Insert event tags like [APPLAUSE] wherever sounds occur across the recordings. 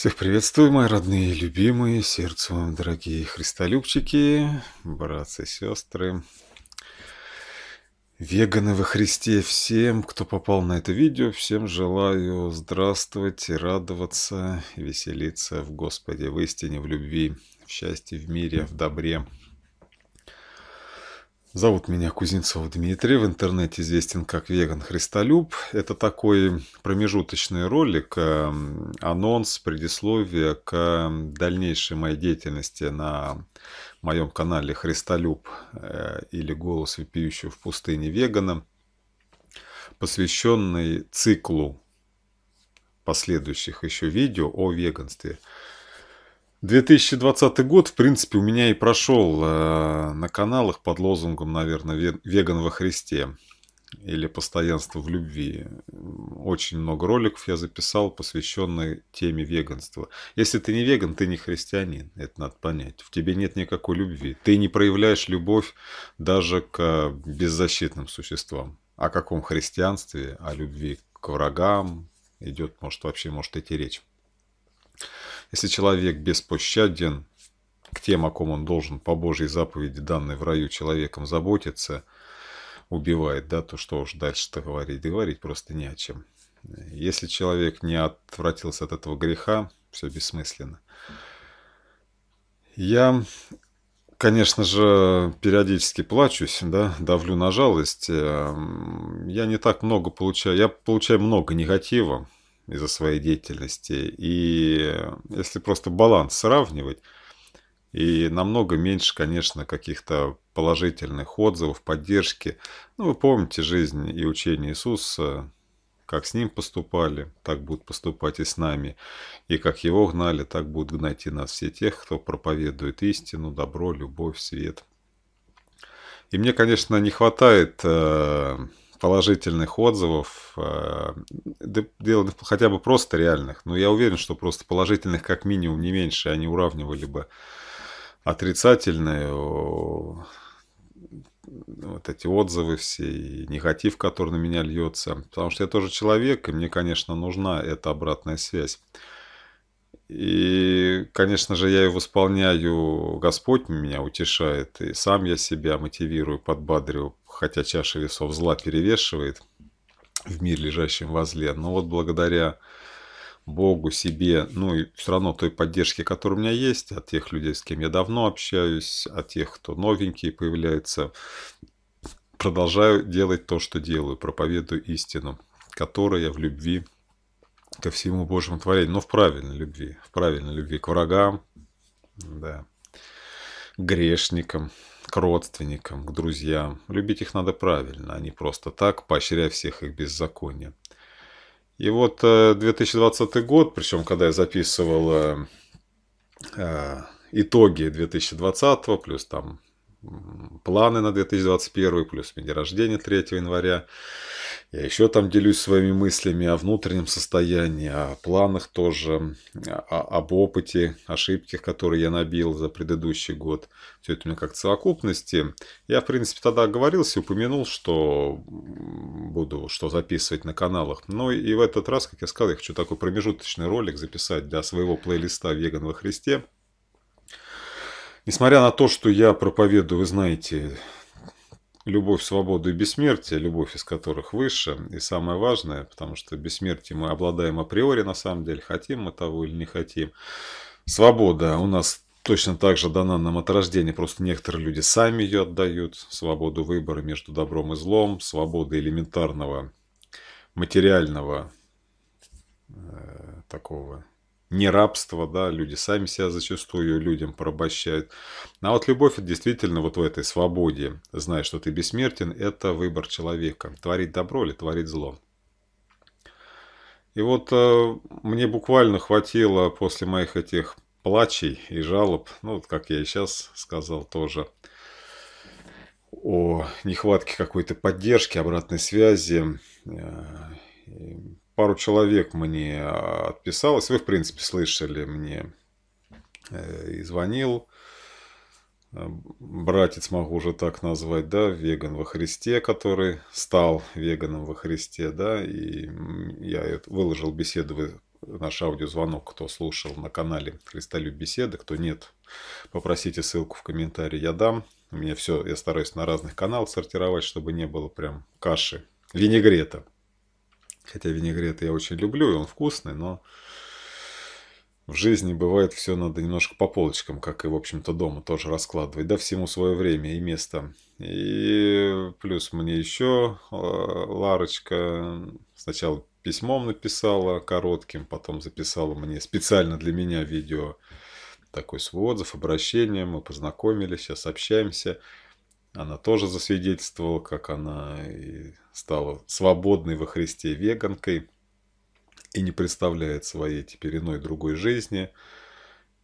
Всех приветствую, мои родные и любимые, сердцу вам, дорогие христолюбчики, братцы и сестры, веганы во Христе, всем, кто попал на это видео, всем желаю здравствовать и радоваться, и веселиться в Господе, в истине, в любви, в счастье, в мире, в добре. Зовут меня Кузинцев Дмитрий, в интернете известен как Веган Христолюб. Это такой промежуточный ролик, эм, анонс, предисловие к дальнейшей моей деятельности на моем канале Христолюб э, или Голос вопиющего в пустыне вегана, посвященный циклу последующих еще видео о веганстве – 2020 год, в принципе, у меня и прошел э, на каналах под лозунгом, наверное, «Веган во Христе» или «Постоянство в любви». Очень много роликов я записал, посвященных теме веганства. Если ты не веган, ты не христианин, это надо понять. В тебе нет никакой любви. Ты не проявляешь любовь даже к беззащитным существам. О каком христианстве, о любви к врагам идет, может, вообще может идти речь. Если человек беспощаден к тем, о ком он должен по Божьей заповеди, данной в раю человеком, заботиться, убивает, да, то что уж дальше-то говорить, да говорить просто не о чем. Если человек не отвратился от этого греха, все бессмысленно. Я, конечно же, периодически плачусь, да, давлю на жалость. Эм, я не так много получаю, я получаю много негатива, из-за своей деятельности. И э, если просто баланс сравнивать, и намного меньше, конечно, каких-то положительных отзывов, поддержки. Ну, вы помните жизнь и учение Иисуса, как с ним поступали, так будут поступать и с нами. И как его гнали, так будут гнать и нас все тех, кто проповедует истину, добро, любовь, свет. И мне, конечно, не хватает э, положительных отзывов, э, дело хотя бы просто реальных, но я уверен, что просто положительных как минимум не меньше, они уравнивали бы отрицательные вот эти отзывы все и негатив, который на меня льется, потому что я тоже человек, и мне, конечно, нужна эта обратная связь. И, конечно же, я его исполняю, Господь меня утешает, и сам я себя мотивирую, подбадриваю, хотя чаша весов зла перевешивает в мир лежащем возле. Но вот благодаря Богу, себе, ну и все равно той поддержке, которая у меня есть, от тех людей, с кем я давно общаюсь, от тех, кто новенькие появляется, продолжаю делать то, что делаю, проповедую истину, которая в любви ко всему Божьему творению, но в правильной любви, в правильной любви к врагам, да, к грешникам, к родственникам, к друзьям. Любить их надо правильно, а не просто так, поощряя всех их беззаконие. И вот 2020 э, год, причем когда я записывал э, э, итоги 2020, плюс там планы на 2021, плюс день рождения 3 января, я еще там делюсь своими мыслями о внутреннем состоянии, о планах тоже, о, об опыте, ошибках, которые я набил за предыдущий год. Все это у меня как целокупности. Я, в принципе, тогда оговорился, упомянул, что буду что записывать на каналах. Но и в этот раз, как я сказал, я хочу такой промежуточный ролик записать для своего плейлиста «Веган во Христе». Несмотря на то, что я проповедую, вы знаете, любовь, свободу и бессмертие, любовь из которых выше и самое важное, потому что бессмертие мы обладаем априори на самом деле, хотим мы того или не хотим. Свобода у нас точно так же дана нам от рождения, просто некоторые люди сами ее отдают, свободу выбора между добром и злом, свобода элементарного материального э, такого не рабство, да, люди сами себя зачастую людям порабощают. А вот любовь действительно вот в этой свободе, зная, что ты бессмертен, это выбор человека, творить добро или творить зло. И вот э, мне буквально хватило после моих этих плачей и жалоб, ну, вот как я и сейчас сказал тоже, о нехватке какой-то поддержки, обратной связи, э, пару человек мне а, отписалось. Вы, в принципе, слышали мне. Э, и звонил э, братец, могу уже так назвать, да, веган во Христе, который стал веганом во Христе, да, и я выложил беседу, наш аудиозвонок, кто слушал на канале Христолюб беседы, кто нет, попросите ссылку в комментарии, я дам. У меня все, я стараюсь на разных каналах сортировать, чтобы не было прям каши, винегрета. Хотя винегрет я очень люблю, и он вкусный, но в жизни бывает все надо немножко по полочкам, как и, в общем-то, дома тоже раскладывать. Да, всему свое время и место. И плюс мне еще э, Ларочка сначала письмом написала коротким, потом записала мне специально для меня видео такой свой отзыв, обращение. Мы познакомились, сейчас общаемся. Она тоже засвидетельствовала, как она и стала свободной во Христе веганкой и не представляет своей теперь иной другой жизни.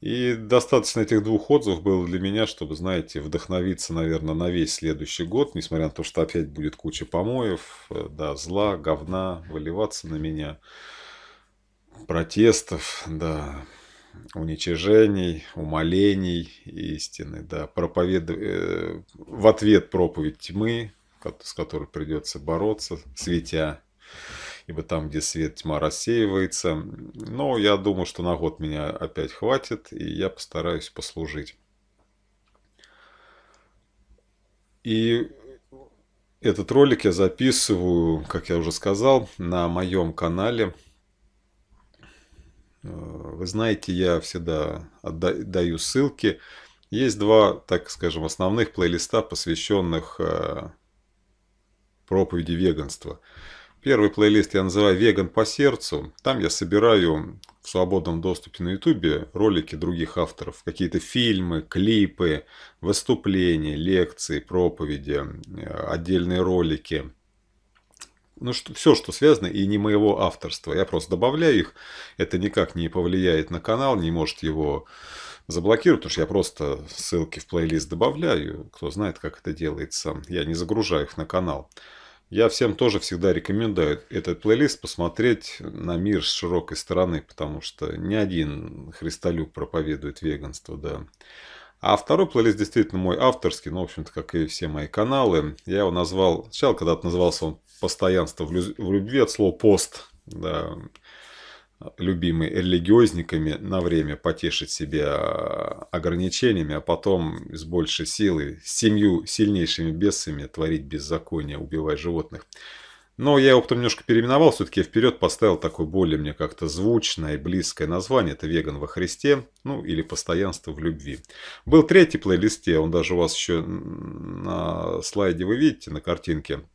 И достаточно этих двух отзывов было для меня, чтобы, знаете, вдохновиться, наверное, на весь следующий год, несмотря на то, что опять будет куча помоев, э, да, зла, говна, выливаться на меня, протестов, да, уничижений, умолений истины, да, проповед... Э, в ответ проповедь тьмы, с которой придется бороться, светя, ибо там, где свет, тьма рассеивается. Но я думаю, что на год меня опять хватит, и я постараюсь послужить. И этот ролик я записываю, как я уже сказал, на моем канале – Э, вы знаете, я всегда даю ссылки. Есть два, так скажем, основных плейлиста, посвященных э, проповеди веганства. Первый плейлист я называю «Веган по сердцу». Там я собираю в свободном доступе на YouTube ролики других авторов. Какие-то фильмы, клипы, выступления, лекции, проповеди, э, отдельные ролики – ну, что, все, что связано, и не моего авторства. Я просто добавляю их. Это никак не повлияет на канал, не может его заблокировать, потому что я просто ссылки в плейлист добавляю. Кто знает, как это делается. Я не загружаю их на канал. Я всем тоже всегда рекомендую этот плейлист посмотреть на мир с широкой стороны, потому что ни один христолюб проповедует веганство, да. А второй плейлист действительно мой авторский, ну, в общем-то, как и все мои каналы. Я его назвал, сначала когда-то назывался он постоянство в любви от слова пост, да, любимый религиозниками, на время потешить себя а, ограничениями, а потом с большей силы с семью сильнейшими бесами творить беззаконие, убивать животных. Но я его потом немножко переименовал, все-таки вперед поставил такое более мне как-то звучное и близкое название. Это «Веган во Христе», ну или «Постоянство в любви». Был третий плейлисте, он даже у вас еще на слайде вы видите, на картинке –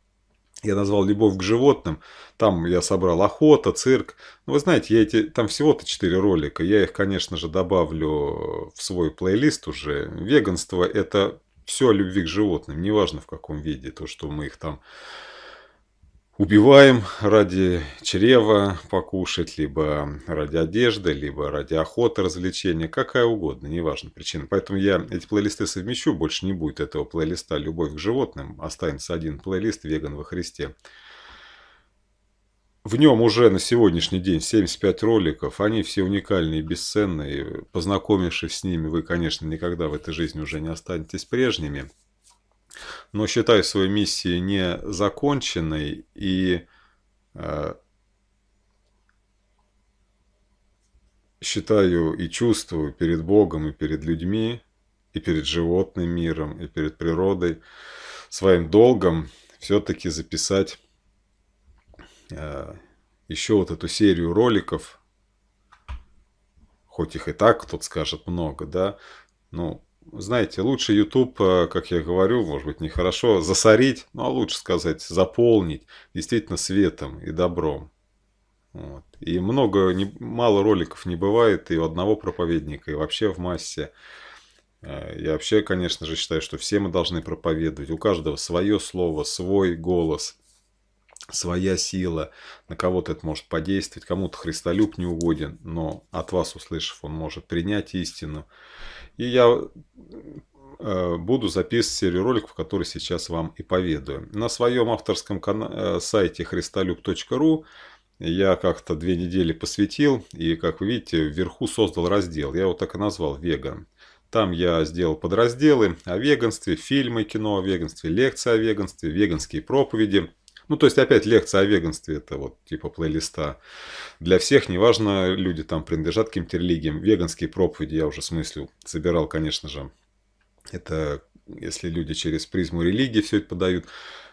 я назвал «Любовь к животным». Там я собрал охота, цирк. Ну, вы знаете, я эти, там всего-то 4 ролика. Я их, конечно же, добавлю в свой плейлист уже. Веганство – это все о любви к животным. Неважно, в каком виде. То, что мы их там убиваем ради чрева покушать, либо ради одежды, либо ради охоты, развлечения, какая угодно, неважно причина. Поэтому я эти плейлисты совмещу, больше не будет этого плейлиста «Любовь к животным», останется один плейлист «Веган во Христе». В нем уже на сегодняшний день 75 роликов, они все уникальные и бесценные. Познакомившись с ними, вы, конечно, никогда в этой жизни уже не останетесь прежними – но считаю свою миссию незаконченной и э, считаю и чувствую перед Богом и перед людьми, и перед животным миром, и перед природой своим долгом все-таки записать э, еще вот эту серию роликов, хоть их и так тут скажет много, да, ну, знаете, лучше YouTube, э, как я говорю, может быть, нехорошо засорить, но ну, а лучше сказать, заполнить действительно светом и добром. Вот. И много, не, мало роликов не бывает и у одного проповедника, и вообще в массе. Э, я вообще, конечно же, считаю, что все мы должны проповедовать. У каждого свое слово, свой голос, своя сила. На кого-то это может подействовать, кому-то Христолюб не угоден, но от вас, услышав, он может принять истину. И я э, буду записывать серию роликов, которые сейчас вам и поведаю. На своем авторском э, сайте христолюб.ру я как-то две недели посвятил, и, как вы видите, вверху создал раздел. Я его так и назвал «Веган». Там я сделал подразделы о веганстве, фильмы, кино о веганстве, лекции о веганстве, веганские проповеди – ну, то есть, опять лекция о веганстве, это вот типа плейлиста. Для всех, неважно, люди там принадлежат каким-то религиям. Веганские проповеди я уже смыслю собирал, конечно же. Это если люди через призму религии все это подают.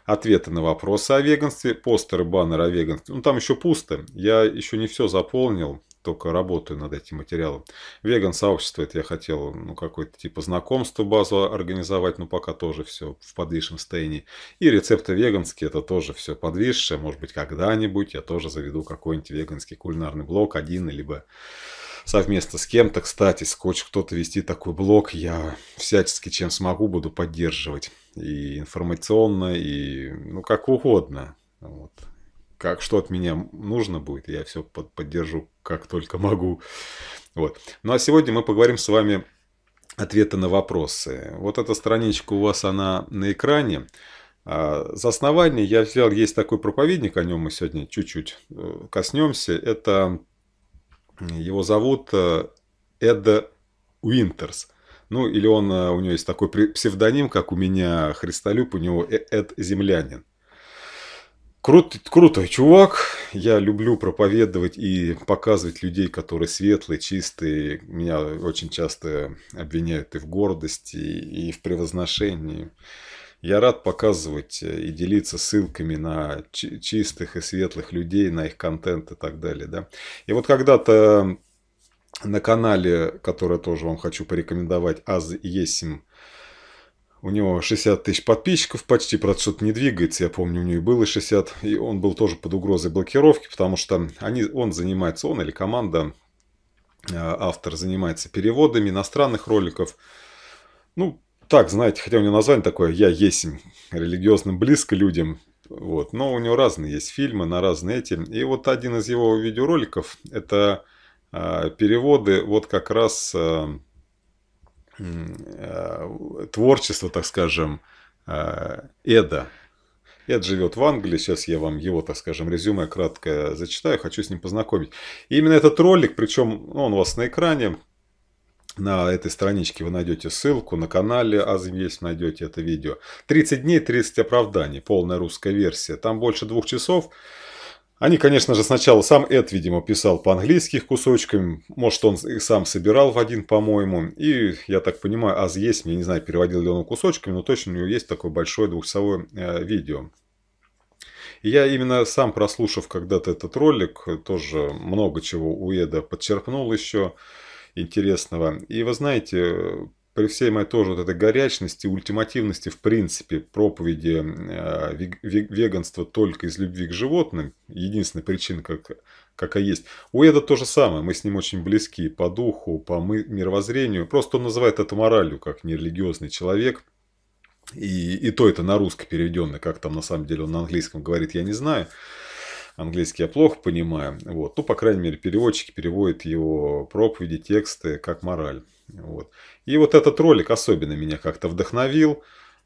Ответы на вопросы о веганстве, постеры, баннеры о веганстве. Ну, там еще пусто. Я еще не все заполнил только работаю над этим материалом. Веган-сообщество, это я хотел, ну, какое-то типа знакомство базу организовать, но пока тоже все в подвижном состоянии. И рецепты веганские, это тоже все подвижшее. Может быть, когда-нибудь я тоже заведу какой-нибудь веганский кулинарный блог один, либо совместно с кем-то. Кстати, хочет кто-то вести такой блог, я всячески чем смогу буду поддерживать. И информационно, и ну как угодно. Вот как, что от меня нужно будет, я все под, поддержу как только могу. Вот. Ну а сегодня мы поговорим с вами ответы на вопросы. Вот эта страничка у вас, она на экране. А, за основание я взял, есть такой проповедник, о нем мы сегодня чуть-чуть э, коснемся. Это его зовут э, Эда Уинтерс. Ну, или он, э, у него есть такой псевдоним, как у меня Христолюб, у него Эд Землянин. Крут, крутой чувак. Я люблю проповедовать и показывать людей, которые светлые, чистые. Меня очень часто обвиняют и в гордости, и в превозношении. Я рад показывать э, и делиться ссылками на чистых и светлых людей, на их контент и так далее. Да? И вот когда-то на канале, который тоже вам хочу порекомендовать, Аз Есим, у него 60 тысяч подписчиков почти, процент не двигается. Я помню, у него и было 60. И он был тоже под угрозой блокировки, потому что они, он занимается, он или команда, э, автор занимается переводами иностранных роликов. Ну, так, знаете, хотя у него название такое «Я есть религиозным близко людям. Вот. Но у него разные есть фильмы на разные эти. И вот один из его видеороликов – это э, переводы вот как раз э, Э, творчество, так скажем, э, Эда. Эд живет в Англии, сейчас я вам его, так скажем, резюме краткое зачитаю, хочу с ним познакомить. И именно этот ролик, причем ну, он у вас на экране, на этой страничке вы найдете ссылку, на канале Азим есть найдете это видео. 30 дней, 30 оправданий, полная русская версия. Там больше двух часов. Они, конечно же, сначала сам Эд, видимо, писал по-английски кусочками. Может, он их сам собирал в один, по-моему. И, я так понимаю, аз есть, я не знаю, переводил ли он кусочками, но точно у него есть такое большое двухчасовое э, видео. И я именно сам, прослушав когда-то этот ролик, тоже много чего у Эда подчерпнул еще интересного. И вы знаете, при всей моей тоже вот этой горячности, ультимативности в принципе проповеди э, веганства только из любви к животным, единственная причина, как, какая есть. У Эда то же самое, мы с ним очень близки по духу, по мы, мировоззрению, просто он называет это моралью, как нерелигиозный человек. И, и то это на русский переведенное, как там на самом деле он на английском говорит, я не знаю. Английский я плохо понимаю. Вот. Ну, по крайней мере, переводчики переводят его проповеди, тексты как мораль. Вот. И вот этот ролик особенно меня как-то вдохновил.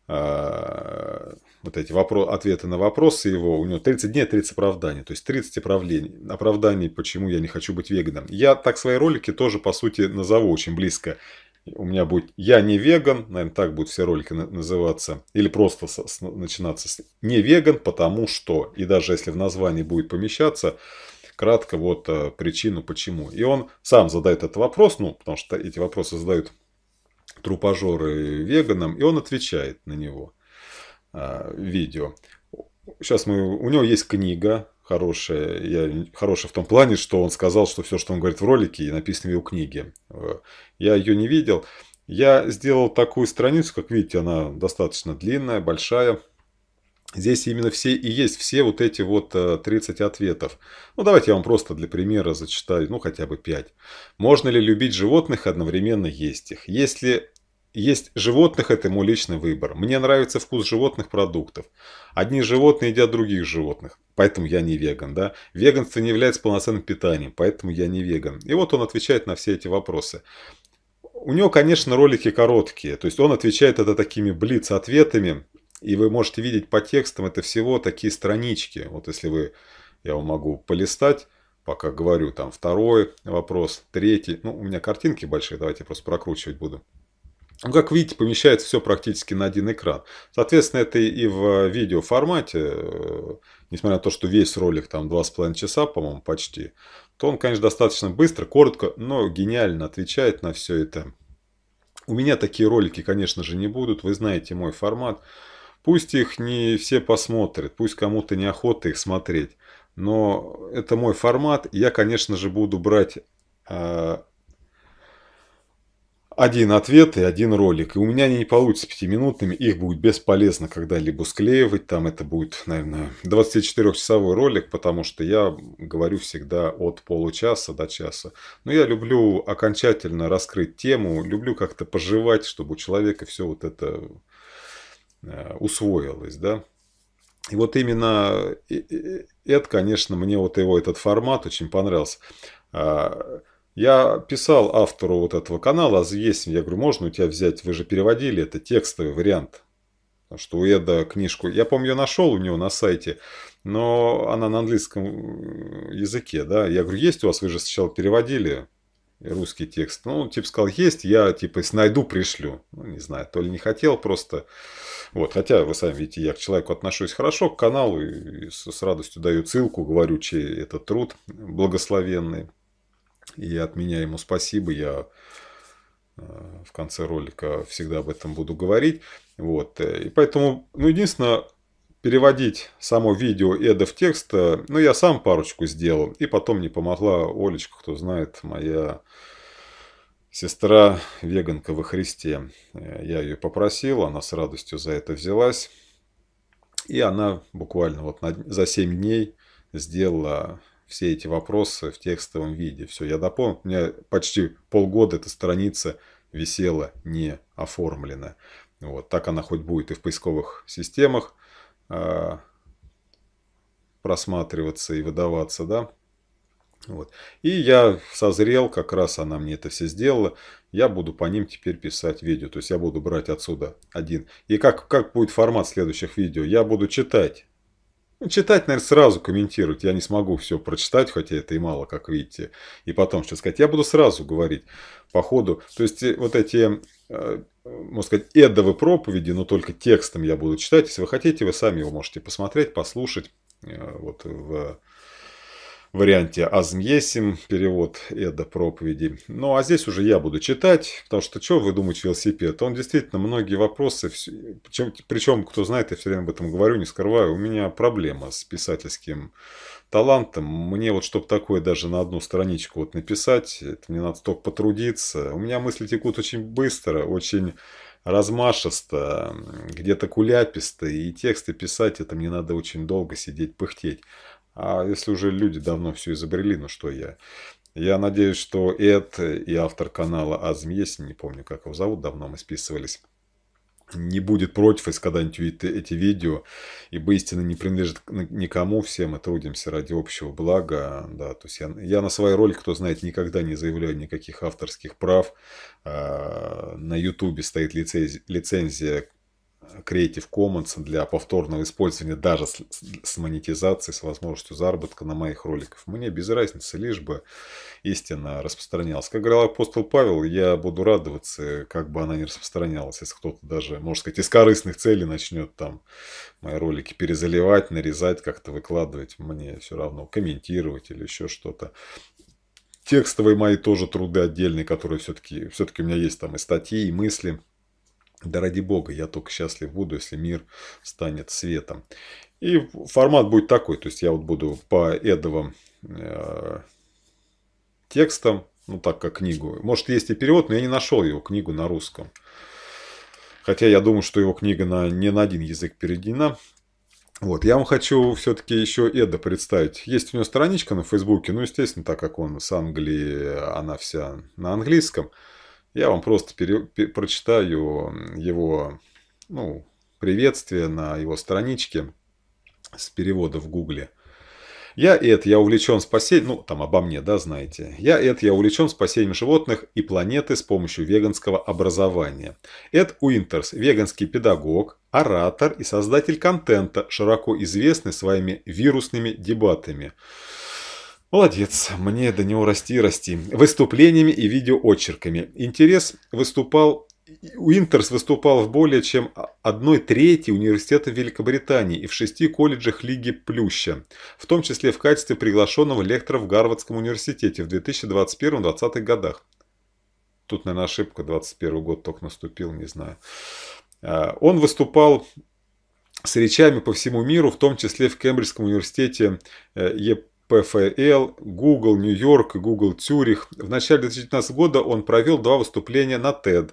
А, вот эти вопро- ответы на вопросы его. У него 30 дней, 30 оправданий. То есть 30 оправданий, оправданий, почему я не хочу быть веганом. Я так свои ролики тоже, по сути, назову очень близко. У меня будет «Я не веган», наверное, так будут все ролики называться. Или просто начинаться с «Не веган, потому что». И даже если в названии будет помещаться, кратко вот э, причину почему. И он сам задает этот вопрос, ну, потому что эти вопросы задают трупожоры веганам, и он отвечает на него э, видео. Сейчас мы, у него есть книга хорошая, я, хорошая в том плане, что он сказал, что все, что он говорит в ролике, написано в его книге. Э, я ее не видел. Я сделал такую страницу, как видите, она достаточно длинная, большая. Здесь именно все и есть все вот эти вот 30 э, ответов. Ну, давайте я вам просто для примера зачитаю, ну, хотя бы 5. Можно ли любить животных, одновременно есть их? Если есть животных, это мой личный выбор. Мне нравится вкус животных продуктов. Одни животные едят других животных, поэтому я не веган, да. Веганство не является полноценным питанием, поэтому я не веган. И вот он отвечает на все эти вопросы. У него, конечно, ролики короткие, то есть он отвечает это такими блиц-ответами, и вы можете видеть по текстам, это всего такие странички. Вот если вы, я вам могу полистать, пока говорю, там второй вопрос, третий. Ну, у меня картинки большие, давайте я просто прокручивать буду. Ну, как видите, помещается все практически на один экран. Соответственно, это и в видеоформате, э, несмотря на то, что весь ролик там 2,5 часа, по-моему, почти, то он, конечно, достаточно быстро, коротко, но гениально отвечает на все это. У меня такие ролики, конечно же, не будут. Вы знаете мой формат. Пусть их не все посмотрят, пусть кому-то неохота их смотреть. Но это мой формат. Я, конечно же, буду брать э, один ответ и один ролик. И у меня они не получится пятиминутными. Их будет бесполезно когда-либо склеивать. Там это будет, наверное, 24-часовой ролик, потому что я говорю всегда от получаса до часа. Но я люблю окончательно раскрыть тему. Люблю как-то пожевать, чтобы у человека все вот это Э, усвоилось, да. И вот именно это, конечно, мне вот его этот формат очень понравился. А, я писал автору вот этого канала, а есть, я говорю, можно у тебя взять, вы же переводили, это текстовый вариант. что у Эда книжку, я помню, ее нашел у него на сайте, но она на английском э, языке, да. Я говорю, есть у вас, вы же сначала переводили русский текст. Ну, он типа сказал, есть, я типа найду, пришлю. Ну, не знаю, то ли не хотел просто. Вот, хотя вы сами видите, я к человеку отношусь хорошо, к каналу, и с радостью даю ссылку, говорю, чей это труд благословенный. И от меня ему спасибо, я э, в конце ролика всегда об этом буду говорить. Вот. Э, и поэтому, ну, единственное, переводить само видео Эда в текст, ну, я сам парочку сделал, и потом мне помогла Олечка, кто знает, моя сестра веганка во Христе. Э, я ее попросил, она с радостью за это взялась. И она буквально вот за 7 дней сделала все эти вопросы в текстовом виде. Все, я дополнил. У меня почти полгода эта страница висела не оформлена. Вот так она хоть будет и в поисковых системах а, просматриваться и выдаваться, да. Вот. И я созрел, как раз она мне это все сделала. Я буду по ним теперь писать видео. То есть я буду брать отсюда один. И как, как будет формат следующих видео? Я буду читать ну, читать, наверное, сразу комментировать. Я не смогу все прочитать, хотя это и мало, как видите. И потом что сказать. Я буду сразу говорить по ходу. То есть, э, вот эти, э, можно сказать, эдовы проповеди, но только текстом я буду читать. Если вы хотите, вы сами его можете посмотреть, послушать. Э, вот в варианте Азмьесим, перевод Эда проповеди. Ну, а здесь уже я буду читать, потому что что вы думаете велосипед? Он действительно многие вопросы, причем, причем кто знает, я все время об этом говорю, не скрываю, у меня проблема с писательским талантом. Мне вот, чтобы такое даже на одну страничку вот написать, это мне надо столько потрудиться. У меня мысли текут очень быстро, очень размашисто, где-то куляписто, и тексты писать это мне надо очень долго сидеть, пыхтеть. А если уже люди давно все изобрели, ну что я. Я надеюсь, что Эд и автор канала Азм есть, не помню, как его зовут, давно мы списывались, не будет против, если когда-нибудь эти видео, ибо истина не принадлежит никому, все мы трудимся ради общего блага, да, то есть я, я на свои ролики, кто знает, никогда не заявляю никаких авторских прав, а, на ютубе стоит лицензия, лицензия Creative Commons для повторного использования даже с, с монетизацией, с возможностью заработка на моих роликах. Мне без разницы, лишь бы истина распространялась. Как говорил апостол Павел, я буду радоваться, как бы она не распространялась. Если кто-то даже, можно сказать, из корыстных целей начнет там мои ролики перезаливать, нарезать, как-то выкладывать, мне все равно комментировать или еще что-то текстовые мои тоже труды отдельные, которые все-таки, все-таки у меня есть там и статьи, и мысли. Да ради бога, я только счастлив буду, если мир станет светом. И формат будет такой, то есть я вот буду по эдовым э, текстам, ну так как книгу. Может есть и перевод, но я не нашел его книгу на русском. Хотя я думаю, что его книга на, не на один язык переведена. Вот, я вам хочу все-таки еще Эда представить. Есть у него страничка на Фейсбуке, ну, естественно, так как он с Англии, она вся на английском. Я вам просто пере... прочитаю его ну, приветствие на его страничке с перевода в Гугле. Я это я увлечен спасением, ну там обо мне, да, знаете. Я это я увлечен спасением животных и планеты с помощью веганского образования. Эд Уинтерс, веганский педагог, оратор и создатель контента, широко известный своими вирусными дебатами. Молодец, мне до него расти и расти. Выступлениями и видеоочерками. Интерес выступал... Уинтерс выступал в более чем одной трети университета Великобритании и в шести колледжах Лиги Плюща, в том числе в качестве приглашенного лектора в Гарвардском университете в 2021-2020 годах. Тут, наверное, ошибка, 21 год только наступил, не знаю. А, он выступал с речами по всему миру, в том числе в Кембриджском университете э, ЕП ПФЛ, Google Нью-Йорк и Google Цюрих. В начале 2019 года он провел два выступления на TEDx.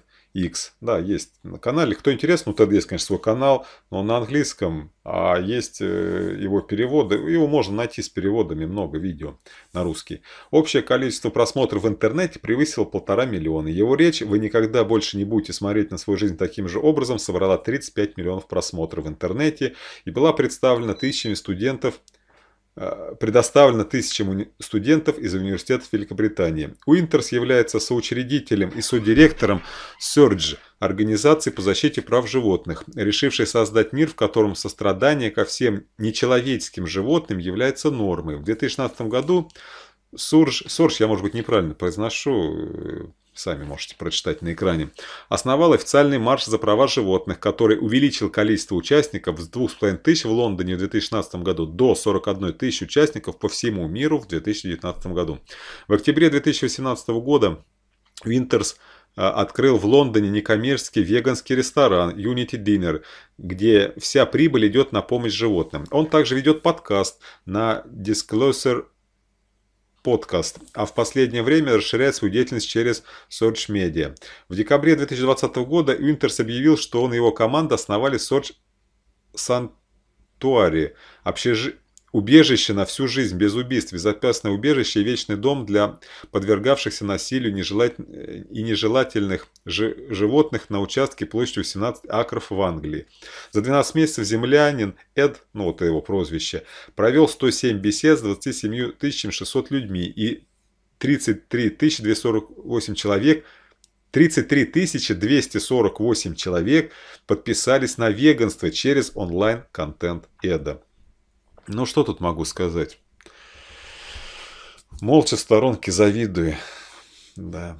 Да, есть на канале. Кто интересно, у TED есть, конечно, свой канал, но он на английском, а есть э, его переводы. Его можно найти с переводами, много видео на русский. Общее количество просмотров в интернете превысило полтора миллиона. Его речь «Вы никогда больше не будете смотреть на свою жизнь таким же образом» собрала 35 миллионов просмотров в интернете и была представлена тысячами студентов – Э, предоставлено тысячам студентов из университетов Великобритании. Уинтерс является соучредителем и содиректором Surge, организации по защите прав животных, решившей создать мир, в котором сострадание ко всем нечеловеческим животным является нормой. В 2016 году Сурж, Сурж, я, может быть, неправильно произношу, э, сами можете прочитать на экране, основал официальный марш за права животных, который увеличил количество участников с 2,5 тысяч в Лондоне в 2016 году до 41 тысяч участников по всему миру в 2019 году. В октябре 2018 года Винтерс э, открыл в Лондоне некоммерческий веганский ресторан Unity Dinner, где вся прибыль идет на помощь животным. Он также ведет подкаст на Disclosure подкаст, а в последнее время расширяет свою деятельность через Search Media. В декабре 2020 года Винтерс объявил, что он и его команда основали Search Sanctuary, общежитие Убежище на всю жизнь, без убийств, безопасное убежище и вечный дом для подвергавшихся насилию нежелать... Э, и нежелательных жи... животных на участке площадью 17 акров в Англии. За 12 месяцев землянин Эд, ну вот его прозвище, провел 107 бесед с 27 600 людьми и 33 248 человек 33 248 человек подписались на веганство через онлайн-контент Эда. Ну, что тут могу сказать? Молча сторонки завидую. Да.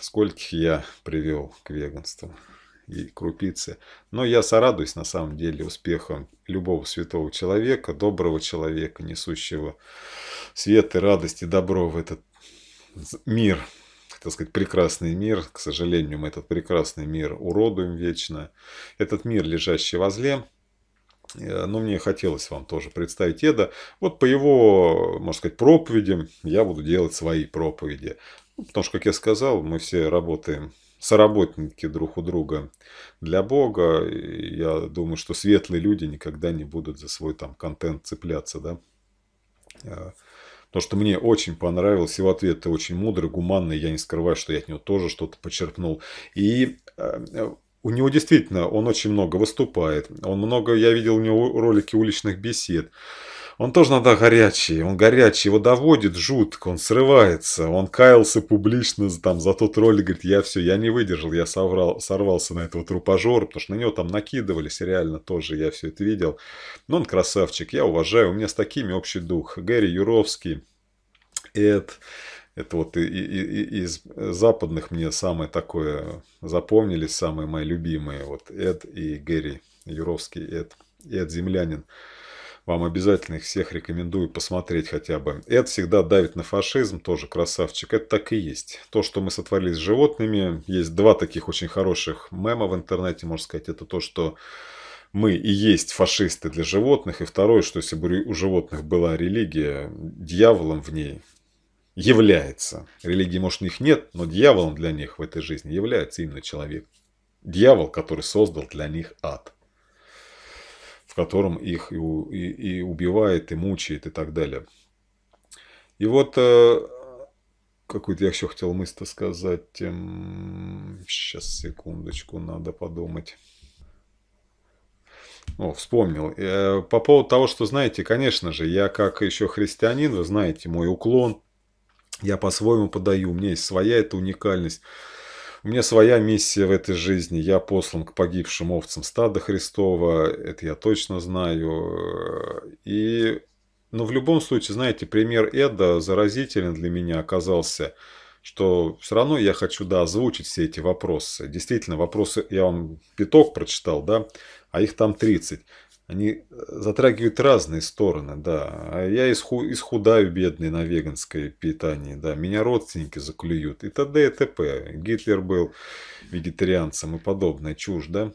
Скольких я привел к веганству и крупицы. Но я сорадуюсь на самом деле успехом любого святого человека, доброго человека, несущего свет и радость и добро в этот мир, так сказать, прекрасный мир. К сожалению, мы этот прекрасный мир уродуем вечно. Этот мир, лежащий возле, Э, но мне хотелось вам тоже представить Эда. Вот по его, можно сказать, проповедям я буду делать свои проповеди. Ну, потому что, как я сказал, мы все работаем соработники друг у друга для Бога. я думаю, что светлые люди никогда не будут за свой там контент цепляться, да. Э, То, что мне очень понравилось, его ответы очень мудрые, гуманные. Я не скрываю, что я от него тоже что-то почерпнул. И э, у него действительно, он очень много выступает. Он много, я видел у него ролики уличных бесед. Он тоже иногда горячий, он горячий, его доводит жутко, он срывается, он каялся публично там, за тот ролик, говорит, я все, я не выдержал, я соврал, сорвался на этого трупажора, потому что на него там накидывались, реально тоже я все это видел. Но ну, он красавчик, я уважаю, у меня с такими общий дух. Гэри Юровский, Эд, это вот и, и, и из западных мне самое такое запомнились, самые мои любимые. Вот Эд и Гэри, Юровский Эд, Эд Землянин. Вам обязательно их всех рекомендую посмотреть хотя бы. Эд всегда давит на фашизм, тоже красавчик. Это так и есть. То, что мы сотворили с животными, есть два таких очень хороших мема в интернете, можно сказать. Это то, что мы и есть фашисты для животных. И второе, что если бы у животных была религия, дьяволом в ней является. Религии, может, у них нет, но дьяволом для них в этой жизни является именно человек. Дьявол, который создал для них ад, в котором их и, и, и убивает, и мучает, и так далее. И вот э, какую-то я еще хотел мысль-то сказать. Сейчас, эм, секундочку, надо подумать. О, вспомнил. Э, по поводу того, что, знаете, конечно же, я как еще христианин, вы знаете, мой уклон я по-своему подаю, у меня есть своя эта уникальность. У меня своя миссия в этой жизни. Я послан к погибшим овцам стада Христова. Это я точно знаю. И, но ну, в любом случае, знаете, пример Эда заразителен для меня оказался. Что все равно я хочу, да, озвучить все эти вопросы. Действительно, вопросы, я вам пяток прочитал, да, а их там 30 они э, затрагивают разные стороны, да. А я исхудаю бедный на веганское питание, да. Меня родственники заклюют и т.д. и т.п. Гитлер был вегетарианцем и подобное чушь, да.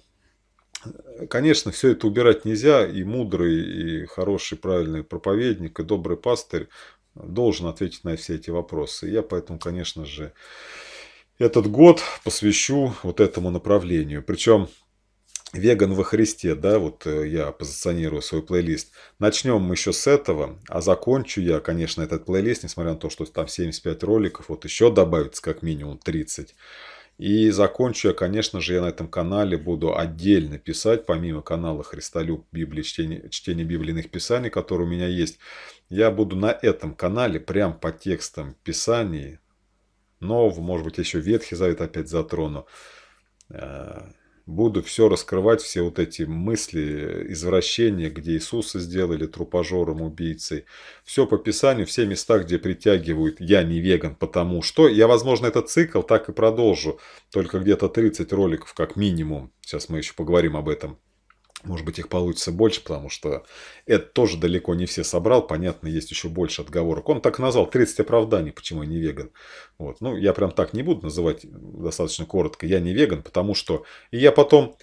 Конечно, все это убирать нельзя, и мудрый, и хороший, правильный проповедник, и добрый пастырь должен ответить на все эти вопросы. Я поэтому, конечно же, этот год посвящу вот этому направлению. Причем Веган во Христе, да, вот э, я позиционирую свой плейлист. Начнем мы еще с этого, а закончу я, конечно, этот плейлист, несмотря на то, что там 75 роликов, вот еще добавится как минимум 30. И закончу я, конечно же, я на этом канале буду отдельно писать, помимо канала Христолюб Библии, чтение, чтение библейных писаний, которые у меня есть. Я буду на этом канале, прям по текстам писаний, нового, может быть, еще Ветхий Завет опять затрону, э, буду все раскрывать, все вот эти мысли, извращения, где Иисуса сделали трупожором, убийцей. Все по Писанию, все места, где притягивают «я не веган, потому что». Я, возможно, этот цикл так и продолжу, только где-то 30 роликов как минимум. Сейчас мы еще поговорим об этом. Может быть, их получится больше, потому что это тоже далеко не все собрал. Понятно, есть еще больше отговорок. Он так назвал 30 оправданий, почему я не веган. Вот. Ну, я прям так не буду называть достаточно коротко. Я не веган, потому что... И я потом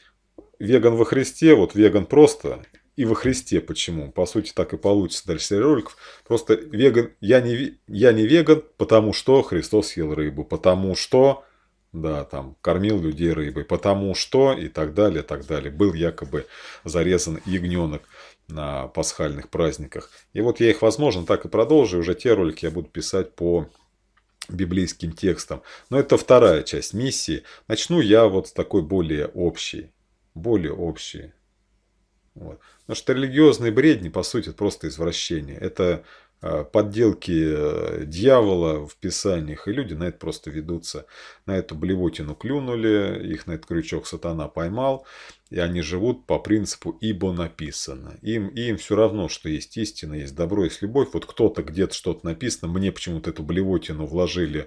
веган во Христе, вот веган просто и во Христе почему. По сути, так и получится дальше серия роликов. Просто веган, я, не, я не веган, потому что Христос съел рыбу, потому что да, там, кормил людей рыбой, потому что и так далее, так далее. Был якобы зарезан ягненок на пасхальных праздниках. И вот я их, возможно, так и продолжу, и уже те ролики я буду писать по библейским текстам. Но это вторая часть миссии. Начну я вот с такой более общей. Более общей. Вот. Потому что религиозные бредни, по сути, это просто извращение. Это Э, подделки э, дьявола в писаниях, и люди на это просто ведутся. На эту блевотину клюнули, их на этот крючок сатана поймал, и они живут по принципу «ибо написано». Им, и им все равно, что есть истина, есть добро, есть любовь. Вот кто-то где-то что-то написано, мне почему-то эту блевотину вложили э,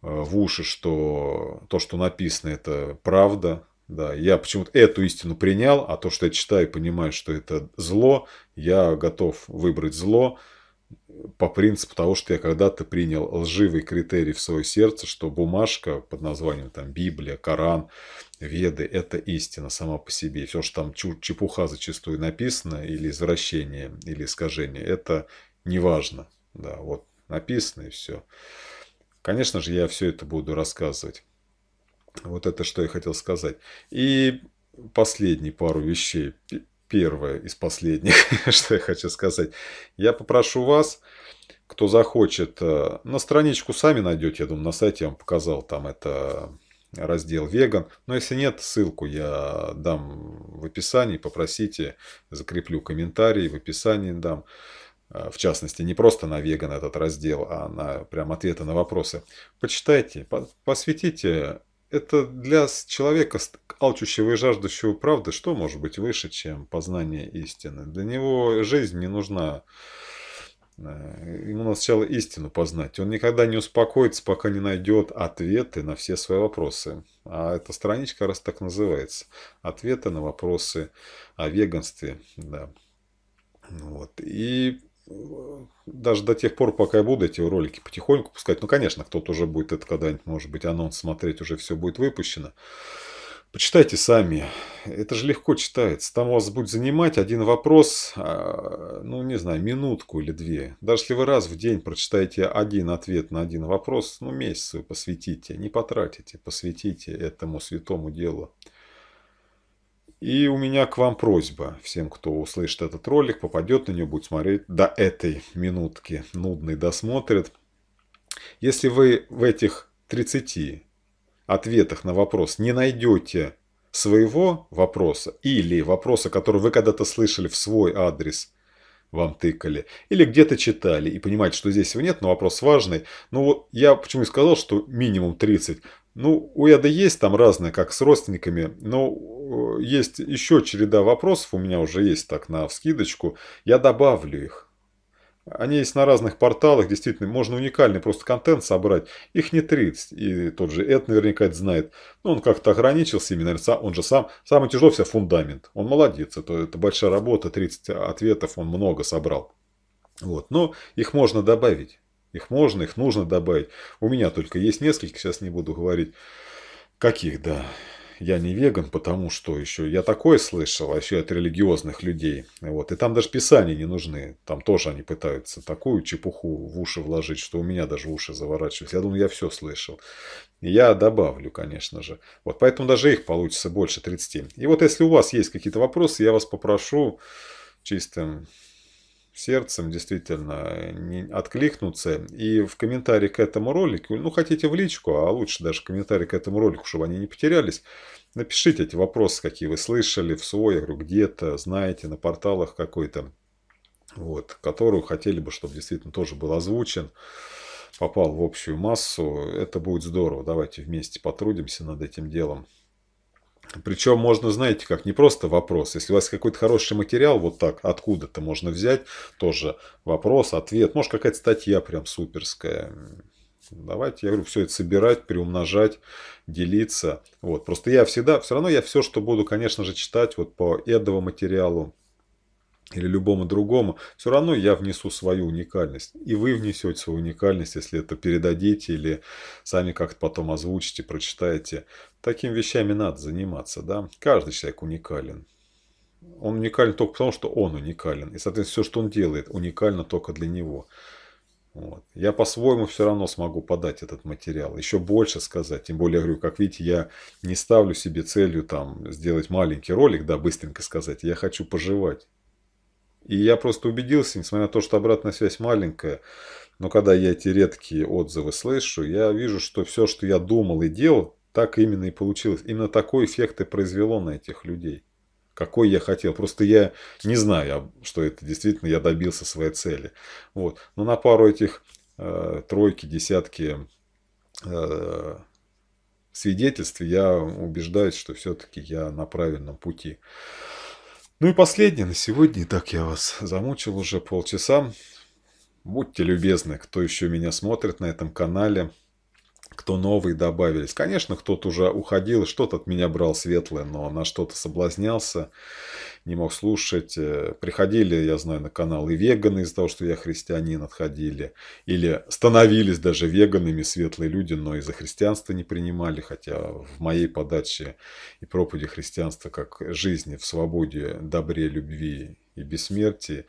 в уши, что то, что написано, это правда, да, я почему-то эту истину принял, а то, что я читаю и понимаю, что это зло, я готов выбрать зло, по принципу того, что я когда-то принял лживый критерий в свое сердце, что бумажка под названием там Библия, Коран, Веды – это истина сама по себе. И все, что там чепуха зачастую написано, или извращение, или искажение, это неважно. Да, вот написано и все. Конечно же, я все это буду рассказывать. Вот это, что я хотел сказать. И последние пару вещей первое из последних, [LAUGHS] что я хочу сказать. Я попрошу вас, кто захочет, э, на страничку сами найдете, я думаю, на сайте я вам показал, там это раздел веган. Но если нет, ссылку я дам в описании, попросите, закреплю комментарий, в описании дам. Э, в частности, не просто на веган этот раздел, а на прям ответы на вопросы. Почитайте, посвятите это для человека, алчущего и жаждущего правды, что может быть выше, чем познание истины? Для него жизнь не нужна. Э, ему надо сначала истину познать. Он никогда не успокоится, пока не найдет ответы на все свои вопросы. А эта страничка раз так называется. Ответы на вопросы о веганстве. Да. Вот. И даже до тех пор, пока я буду эти ролики потихоньку пускать, ну, конечно, кто-то уже будет это когда-нибудь, может быть, анонс смотреть, уже все будет выпущено. Почитайте сами. Это же легко читается. Там у вас будет занимать один вопрос, а, ну, не знаю, минутку или две. Даже если вы раз в день прочитаете один ответ на один вопрос, ну, месяц вы посвятите. Не потратите, посвятите этому святому делу. И у меня к вам просьба. Всем, кто услышит этот ролик, попадет на него, будет смотреть до этой минутки, нудный досмотрит. Если вы в этих 30 ответах на вопрос не найдете своего вопроса или вопроса, который вы когда-то слышали в свой адрес, вам тыкали, или где-то читали и понимаете, что здесь его нет, но вопрос важный. Ну вот я почему и сказал, что минимум 30, ну, у Эда есть там разные, как с родственниками, но э, есть еще череда вопросов, у меня уже есть так на вскидочку, я добавлю их. Они есть на разных порталах, действительно, можно уникальный просто контент собрать, их не 30, и тот же Эд наверняка это знает, но он как-то ограничился, именно он же сам, самый тяжелый вся фундамент, он молодец, это, это большая работа, 30 ответов он много собрал. Вот, но их можно добавить. Их можно, их нужно добавить. У меня только есть несколько, сейчас не буду говорить. Каких, да. Я не веган, потому что еще я такое слышал, а еще от религиозных людей. Вот. И там даже писания не нужны. Там тоже они пытаются такую чепуху в уши вложить, что у меня даже уши заворачиваются. Я думаю, я все слышал. Я добавлю, конечно же. Вот поэтому даже их получится больше 30. И вот если у вас есть какие-то вопросы, я вас попрошу чистым сердцем действительно э, откликнутся. И в комментарии к этому ролику, ну хотите в личку, а лучше даже комментарий к этому ролику, чтобы они не потерялись, напишите эти вопросы, какие вы слышали в свой, я говорю, где-то, знаете, на порталах какой-то, вот, которую хотели бы, чтобы действительно тоже был озвучен попал в общую массу, это будет здорово. Давайте вместе потрудимся над этим делом. Причем можно, знаете, как не просто вопрос. Если у вас какой-то хороший материал, вот так откуда-то можно взять, тоже вопрос, ответ. Может, какая-то статья прям суперская. Давайте, я говорю, все это собирать, приумножать, делиться. Вот. Просто я всегда, все равно я все, что буду, конечно же, читать вот по этого материалу, или любому другому, все равно я внесу свою уникальность. И вы внесете свою уникальность, если это передадите или сами как-то потом озвучите, прочитаете. Такими вещами надо заниматься, да. Каждый человек уникален. Он уникален только потому, что он уникален. И, соответственно, все, что он делает, уникально только для него. Вот. Я по-своему все равно смогу подать этот материал, еще больше сказать. Тем более, я говорю, как видите, я не ставлю себе целью там сделать маленький ролик, да, быстренько сказать. Я хочу пожевать и я просто убедился, несмотря на то, что обратная связь маленькая, но когда я эти редкие отзывы слышу, я вижу, что все, что я думал и делал, так именно и получилось. Именно такой эффект и произвело на этих людей. Какой я хотел. Просто я не знаю, что это действительно я добился своей цели. Вот. Но на пару этих э, тройки, десятки э, свидетельств я убеждаюсь, что все-таки я на правильном пути. Ну и последнее на сегодня. Итак, я вас замучил уже полчаса. Будьте любезны, кто еще меня смотрит на этом канале кто новый добавились. Конечно, кто-то уже уходил, что-то от меня брал светлое, но на что-то соблазнялся, не мог слушать. Э, приходили, я знаю, на канал и веганы из-за того, что я христианин, отходили. Или становились даже веганами светлые люди, но из-за христианства не принимали, хотя в моей подаче и проповеди христианства как жизни в свободе, добре, любви и бессмертии,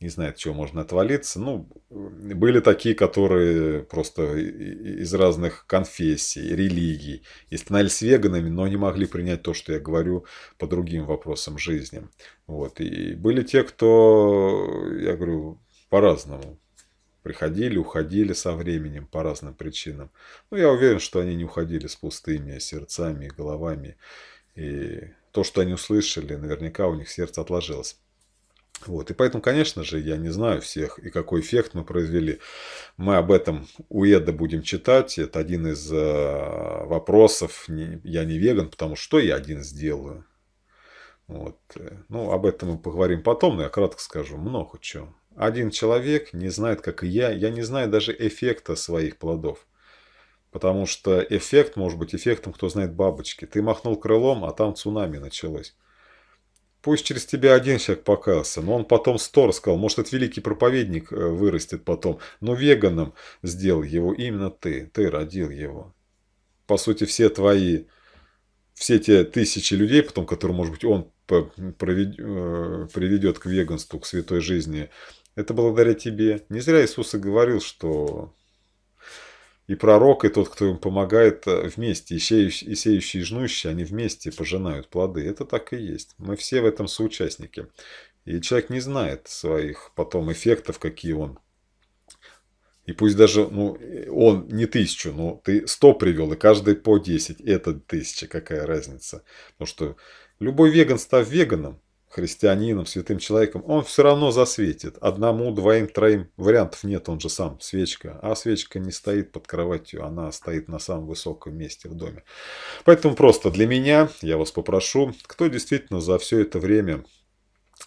не знает, чего можно отвалиться. Ну, э, были такие, которые просто из разных конфессий, религий, и становились веганами, но не могли принять то, что я говорю по другим вопросам жизни. Вот. И были те, кто, я говорю, по-разному приходили, уходили со временем по разным причинам. Но ну, я уверен, что они не уходили с пустыми сердцами и головами. И то, что они услышали, наверняка у них сердце отложилось. Вот. И поэтому, конечно же, я не знаю всех и какой эффект мы произвели. Мы об этом у Эда будем читать. Это один из э, вопросов. Я не веган, потому что я один сделаю. Вот. Ну, об этом мы поговорим потом, но я кратко скажу. Много чего. Один человек не знает, как и я, я не знаю даже эффекта своих плодов. Потому что эффект может быть эффектом, кто знает бабочки. Ты махнул крылом, а там цунами началось. Пусть через тебя один человек покаялся, но он потом стор сказал, может, этот великий проповедник э, вырастет потом, но веганом сделал его именно ты, ты родил его. По сути, все твои, все те тысячи людей, потом, которые, может быть, он э, приведет к веганству, к святой жизни, это благодаря тебе. Не зря Иисус и говорил, что и пророк, и тот, кто им помогает, э, вместе. И сеющий, и сеющий, и жнущий, они вместе пожинают плоды. Это так и есть. Мы все в этом соучастники. И человек не знает своих потом эффектов, какие он. И пусть даже ну, он не тысячу, но ты сто привел, и каждый по десять, Это тысяча, какая разница. Потому что любой веган, став веганом, христианином, святым человеком, он все равно засветит. Одному, двоим, троим вариантов нет, он же сам свечка. А свечка не стоит под кроватью, она стоит на самом высоком месте в доме. Поэтому просто для меня, я вас попрошу, кто действительно за все это время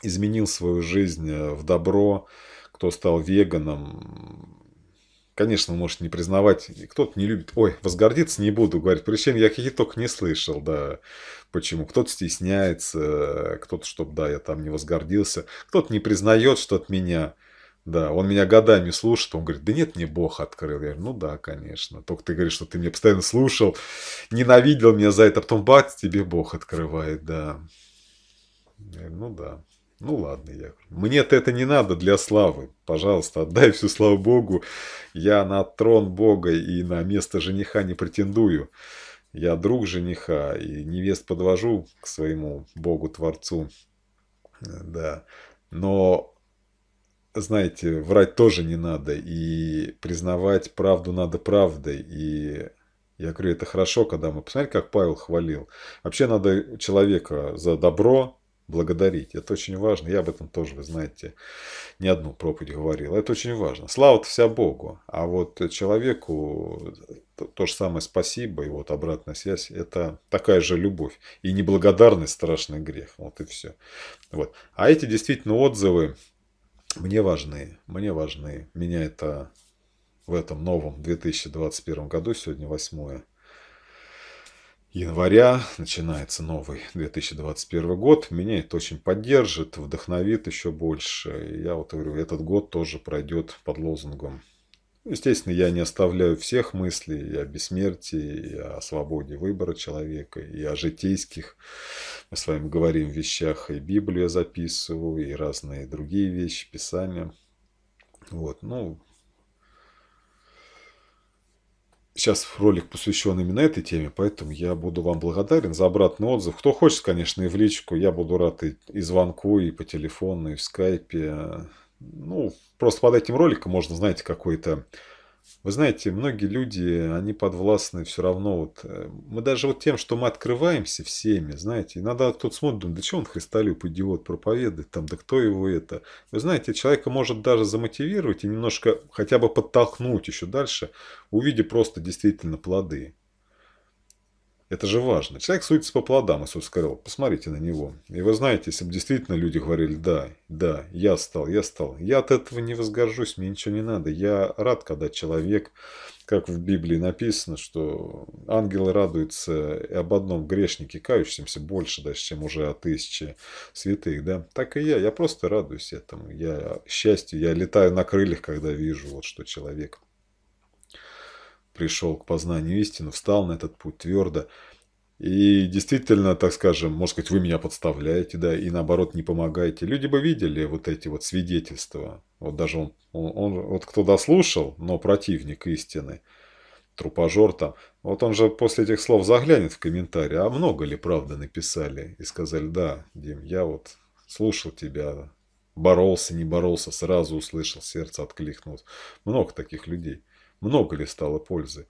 изменил свою жизнь э, в добро, кто стал веганом, конечно, может не признавать, кто-то не любит, ой, возгордиться не буду, говорит, причин я какие только не слышал, да, почему, кто-то стесняется, кто-то, чтобы, да, я там не возгордился, кто-то не признает, что от меня, да, он меня годами слушает, он говорит, да нет, мне Бог открыл. Я говорю, ну да, конечно. Только ты говоришь, что ты меня постоянно слушал, ненавидел меня за это, а потом бац, тебе Бог открывает, да. Я говорю, ну да. Ну ладно, я мне-то это не надо для славы. Пожалуйста, отдай всю славу Богу. Я на трон Бога и на место жениха не претендую. Я друг жениха и невест подвожу к своему Богу-творцу. Да. Но, знаете, врать тоже не надо. И признавать правду надо правдой. И я говорю, это хорошо, когда мы... Посмотрите, как Павел хвалил. Вообще надо человека за добро благодарить. Это очень важно. Я об этом тоже, вы знаете, не одну проповедь говорил. Это очень важно. Слава-то вся Богу. А вот человеку то, то же самое спасибо и вот обратная связь – это такая же любовь. И неблагодарность – страшный грех. Вот и все. Вот. А эти действительно отзывы мне важны. Мне важны. Меня это в этом новом 2021 году, сегодня 8 января начинается новый 2021 год. Меня это очень поддержит, вдохновит еще больше. Я вот говорю, этот год тоже пройдет под лозунгом Естественно, я не оставляю всех мыслей о бессмертии, и о свободе выбора человека, и о житейских. Мы с вами говорим вещах, и Библию я записываю, и разные другие вещи, Писания. Вот, ну, сейчас ролик посвящен именно этой теме, поэтому я буду вам благодарен за обратный отзыв. Кто хочет, конечно, и в личку, я буду рад и, и звонку, и по телефону, и в скайпе. Ну, просто под этим роликом можно, знаете, какой-то вы знаете, многие люди, они подвластны все равно. Вот, э, мы даже вот тем, что мы открываемся всеми, знаете, иногда кто-то смотрит, думает, да что он христолюб, идиот, проповедует, там, да кто его это. Вы знаете, человека может даже замотивировать и немножко хотя бы подтолкнуть еще дальше, увидя просто действительно плоды. Это же важно. Человек судится по плодам, Иисус сказал. Посмотрите на него. И вы знаете, если бы действительно люди говорили, да, да, я стал, я стал. Я от этого не возгоржусь, мне ничего не надо. Я рад, когда человек, как в Библии написано, что ангелы радуются и об одном грешнике, кающемся больше даже, чем уже о тысяче святых. Да? Так и я. Я просто радуюсь этому. Я счастью, я летаю на крыльях, когда вижу, вот, что человек пришел к познанию истины, встал на этот путь твердо. И действительно, так скажем, может быть, вы меня подставляете, да, и наоборот не помогаете. Люди бы видели вот эти вот свидетельства. Вот даже он, он, он вот кто дослушал, но противник истины, трупажор там, вот он же после этих слов заглянет в комментарии, а много ли правды написали? И сказали, да, Дим, я вот слушал тебя, боролся, не боролся, сразу услышал, сердце откликнулось. Много таких людей много ли стало пользы.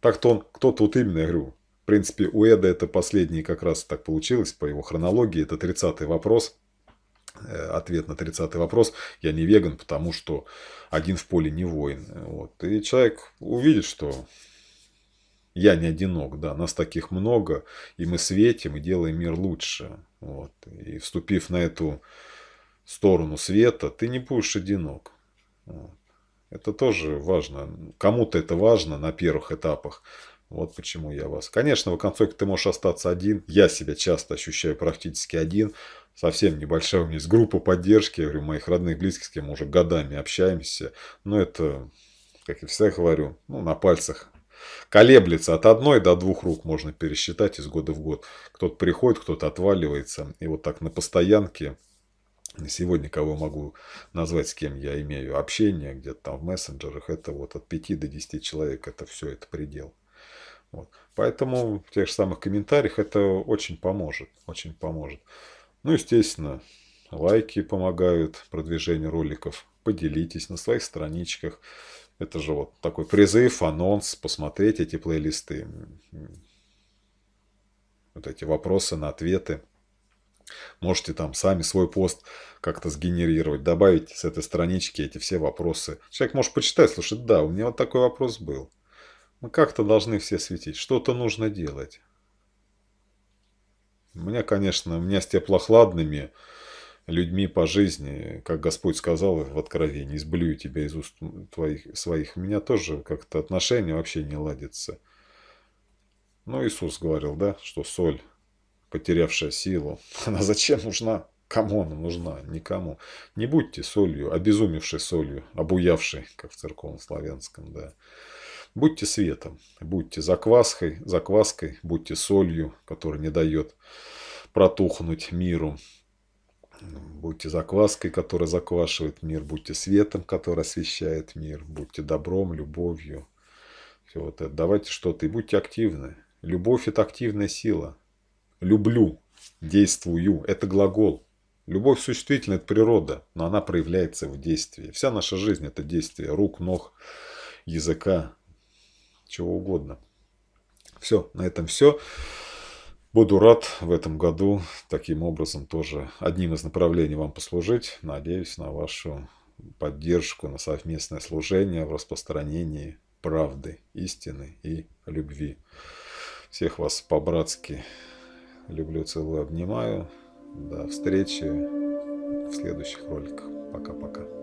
Так-то он, кто тут именно, я говорю. В принципе, у Эда это последний как раз так получилось по его хронологии. Это 30-й вопрос. Э, ответ на 30-й вопрос. Я не веган, потому что один в поле не воин. Вот. И человек увидит, что я не одинок, да, нас таких много, и мы светим, и делаем мир лучше. Вот. И вступив на эту сторону света, ты не будешь одинок. Вот. Это тоже важно. Кому-то это важно на первых этапах. Вот почему я вас. Конечно, в концовке ты можешь остаться один. Я себя часто ощущаю практически один. Совсем небольшая у меня есть группа поддержки. Я говорю, моих родных, близких, с кем мы уже годами общаемся. Но это, как и всегда говорю, ну, на пальцах колеблется. От одной до двух рук можно пересчитать из года в год. Кто-то приходит, кто-то отваливается. И вот так на постоянке Сегодня кого могу назвать, с кем я имею общение, где-то там в мессенджерах, это вот от 5 до 10 человек, это все, это предел. Вот. Поэтому в тех же самых комментариях это очень поможет, очень поможет. Ну, естественно, лайки помогают продвижению роликов, поделитесь на своих страничках. Это же вот такой призыв, анонс, посмотреть эти плейлисты, вот эти вопросы на ответы. Можете там сами свой пост как-то сгенерировать, добавить с этой странички эти все вопросы. Человек может почитать, слушай, да, у меня вот такой вопрос был. Мы как-то должны все светить, что-то нужно делать. У меня, конечно, у меня с теплохладными людьми по жизни, как Господь сказал в Откровении, изблюю тебя из уст твоих, своих. У меня тоже как-то отношения вообще не ладятся. Ну, Иисус говорил, да, что соль – потерявшая силу. [LAUGHS] Она зачем нужна? Кому она нужна? Никому. Не будьте солью, обезумевшей солью, обуявшей, как в церковном славянском да. Будьте светом, будьте закваской, закваской, будьте солью, которая не дает протухнуть миру. Будьте закваской, которая заквашивает мир, будьте светом, который освещает мир, будьте добром, любовью. Все вот это. Давайте что-то и будьте активны. Любовь – это активная сила. Люблю, действую – это глагол. Любовь существительная – это природа, но она проявляется в действии. Вся наша жизнь – это действие рук, ног, языка, чего угодно. Все, на этом все. Буду рад в этом году таким образом тоже одним из направлений вам послужить. Надеюсь на вашу поддержку, на совместное служение в распространении правды, истины и любви. Всех вас по-братски Люблю, целую, обнимаю. До встречи в следующих роликах. Пока-пока.